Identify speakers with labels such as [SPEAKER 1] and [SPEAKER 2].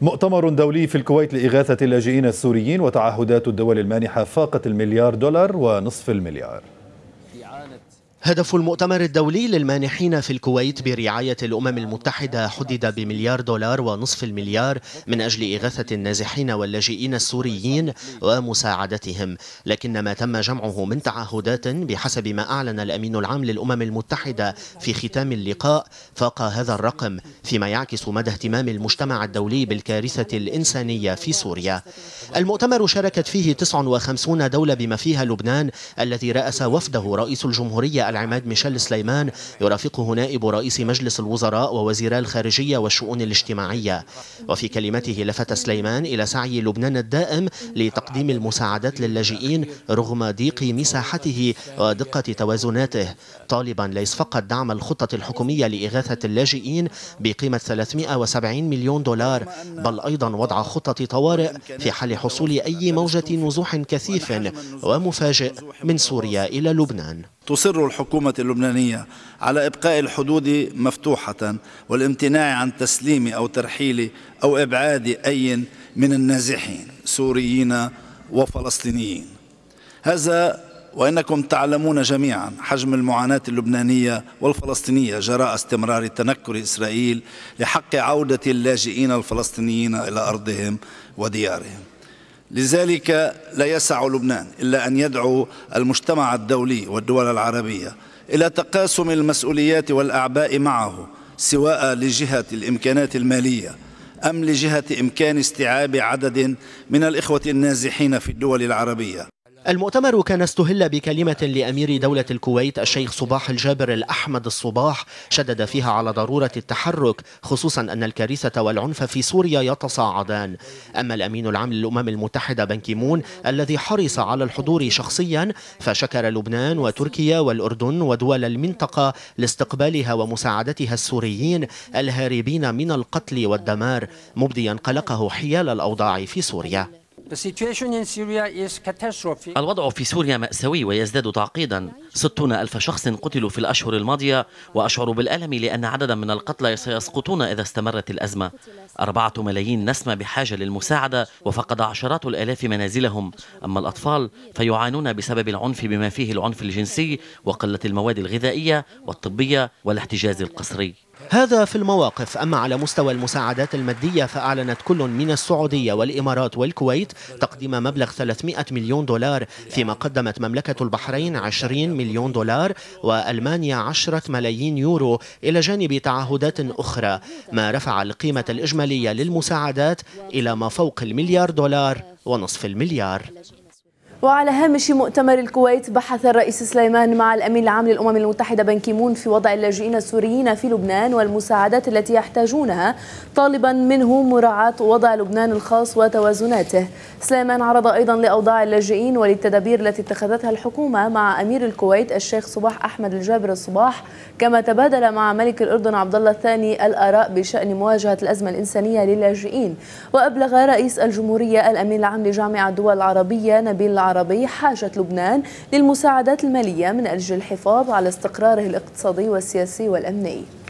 [SPEAKER 1] مؤتمر دولي في الكويت لإغاثة اللاجئين السوريين وتعهدات الدول المانحة فاقت المليار دولار ونصف المليار
[SPEAKER 2] هدف المؤتمر الدولي للمانحين في الكويت برعاية الأمم المتحدة حدد بمليار دولار ونصف المليار من أجل إغاثة النازحين واللاجئين السوريين ومساعدتهم لكن ما تم جمعه من تعهدات بحسب ما أعلن الأمين العام للأمم المتحدة في ختام اللقاء فاق هذا الرقم فيما يعكس مدى اهتمام المجتمع الدولي بالكارثة الإنسانية في سوريا المؤتمر شاركت فيه 59 دولة بما فيها لبنان الذي رأس وفده رئيس الجمهورية العماد ميشيل سليمان يرافقه نائب رئيس مجلس الوزراء ووزيرا الخارجية والشؤون الاجتماعية وفي كلمته لفت سليمان إلى سعي لبنان الدائم لتقديم المساعدات للاجئين رغم ضيق مساحته ودقة توازناته طالبا ليس فقط دعم الخطة الحكومية لإغاثة اللاجئين بقيمة 370 مليون دولار بل أيضا وضع خطة طوارئ في حال حصول أي موجة نزوح كثيف
[SPEAKER 1] ومفاجئ من سوريا إلى لبنان تصر الحكومة اللبنانية على إبقاء الحدود مفتوحة والامتناع عن تسليم أو ترحيل أو إبعاد أي من النازحين سوريين وفلسطينيين هذا وإنكم تعلمون جميعا حجم المعاناة اللبنانية والفلسطينية جراء استمرار تنكر إسرائيل لحق عودة اللاجئين الفلسطينيين إلى أرضهم وديارهم لذلك لا يسع لبنان إلا أن يدعو المجتمع الدولي والدول العربية إلى تقاسم المسؤوليات والأعباء معه سواء لجهة الإمكانات المالية أم لجهة إمكان استيعاب عدد من الإخوة النازحين في الدول العربية
[SPEAKER 2] المؤتمر كان استهل بكلمة لأمير دولة الكويت الشيخ صباح الجابر الأحمد الصباح شدد فيها على ضرورة التحرك خصوصا أن الكارثة والعنف في سوريا يتصاعدان أما الأمين العام للأمم المتحدة بنكيمون الذي حرص على الحضور شخصيا فشكر لبنان وتركيا والأردن ودول المنطقة لاستقبالها ومساعدتها السوريين الهاربين من القتل والدمار مبديا قلقه حيال الأوضاع في سوريا
[SPEAKER 3] الوضع
[SPEAKER 4] في سوريا مأساوي ويزداد تعقيدا 60 ألف شخص قتلوا في الأشهر الماضية وأشعر بالألم لأن عددا من القتلى سيسقطون إذا استمرت الأزمة أربعة ملايين نسمة بحاجة للمساعدة وفقد عشرات الآلاف منازلهم أما الأطفال فيعانون بسبب العنف بما فيه العنف الجنسي وقلة المواد الغذائية والطبية والاحتجاز القسري
[SPEAKER 2] هذا في المواقف أما على مستوى المساعدات المادية فأعلنت كل من السعودية والإمارات والكويت تقديم مبلغ 300 مليون دولار فيما قدمت مملكة البحرين 20 مليون دولار وألمانيا 10 ملايين يورو إلى جانب تعهدات أخرى ما رفع القيمة الإجمالية للمساعدات إلى ما فوق المليار دولار ونصف المليار
[SPEAKER 3] وعلى هامش مؤتمر الكويت بحث الرئيس سليمان مع الأمين العام للأمم المتحدة بن كيمون في وضع اللاجئين السوريين في لبنان والمساعدات التي يحتاجونها طالبا منه مراعاة وضع لبنان الخاص وتوازناته سليمان عرض أيضا لأوضاع اللاجئين وللتدابير التي اتخذتها الحكومة مع أمير الكويت الشيخ صباح أحمد الجابر الصباح كما تبادل مع ملك الأردن عبد الله الثاني الآراء بشأن مواجهة الأزمة الإنسانية للاجئين وأبلغ رئيس الجمهورية الأمين العام لجامعة الدول العربية نبيل العربي حاجة لبنان للمساعدات المالية من أجل الحفاظ على استقراره الاقتصادي والسياسي والأمني